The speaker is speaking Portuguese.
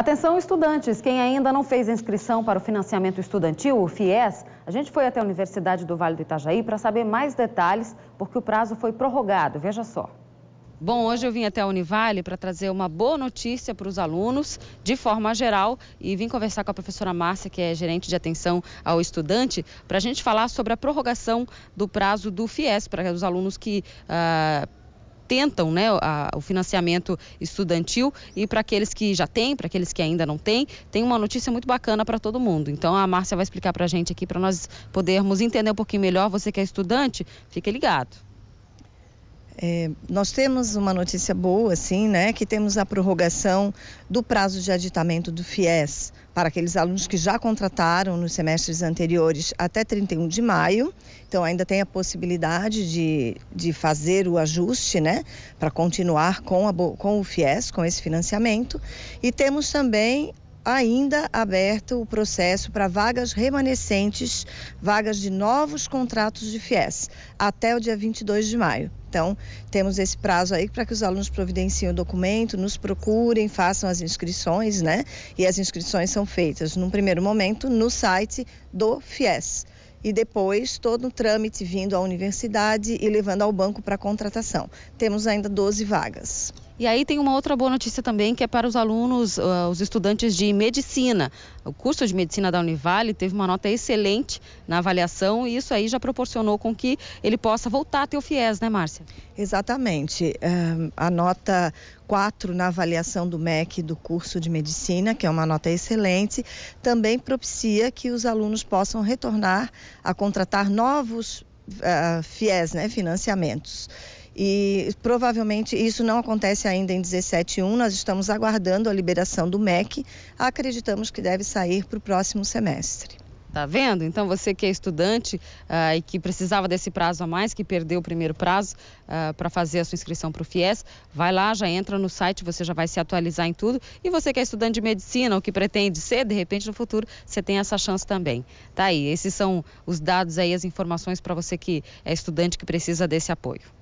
Atenção, estudantes! Quem ainda não fez inscrição para o financiamento estudantil, o FIES, a gente foi até a Universidade do Vale do Itajaí para saber mais detalhes, porque o prazo foi prorrogado. Veja só. Bom, hoje eu vim até a Univale para trazer uma boa notícia para os alunos, de forma geral, e vim conversar com a professora Márcia, que é gerente de atenção ao estudante, para a gente falar sobre a prorrogação do prazo do FIES, para os alunos que uh, tentam né, a, o financiamento estudantil e para aqueles que já têm, para aqueles que ainda não têm, tem uma notícia muito bacana para todo mundo. Então a Márcia vai explicar para a gente aqui para nós podermos entender um pouquinho melhor. Você que é estudante, fique ligado. É, nós temos uma notícia boa, sim, né? Que temos a prorrogação do prazo de aditamento do FIES para aqueles alunos que já contrataram nos semestres anteriores até 31 de maio. Então, ainda tem a possibilidade de, de fazer o ajuste, né? Para continuar com, a, com o FIES, com esse financiamento. E temos também ainda aberto o processo para vagas remanescentes, vagas de novos contratos de FIES, até o dia 22 de maio. Então, temos esse prazo aí para que os alunos providenciem o documento, nos procurem, façam as inscrições, né? E as inscrições são feitas, num primeiro momento, no site do FIES. E depois todo o trâmite vindo à universidade e levando ao banco para contratação. Temos ainda 12 vagas. E aí tem uma outra boa notícia também, que é para os alunos, uh, os estudantes de medicina. O curso de medicina da Univale teve uma nota excelente na avaliação e isso aí já proporcionou com que ele possa voltar a ter o FIES, né, Márcia? Exatamente. Ah, a nota 4 na avaliação do MEC do curso de medicina, que é uma nota excelente, também propicia que os alunos possam retornar a contratar novos uh, ah, FIES, né, financiamentos e provavelmente isso não acontece ainda em 17.1. Nós estamos aguardando a liberação do MEC, acreditamos que deve sair para o próximo semestre. Tá vendo? Então você que é estudante ah, e que precisava desse prazo a mais, que perdeu o primeiro prazo ah, para fazer a sua inscrição para o FIES, vai lá, já entra no site, você já vai se atualizar em tudo. E você que é estudante de medicina ou que pretende ser, de repente no futuro, você tem essa chance também. Tá aí, esses são os dados aí, as informações para você que é estudante que precisa desse apoio.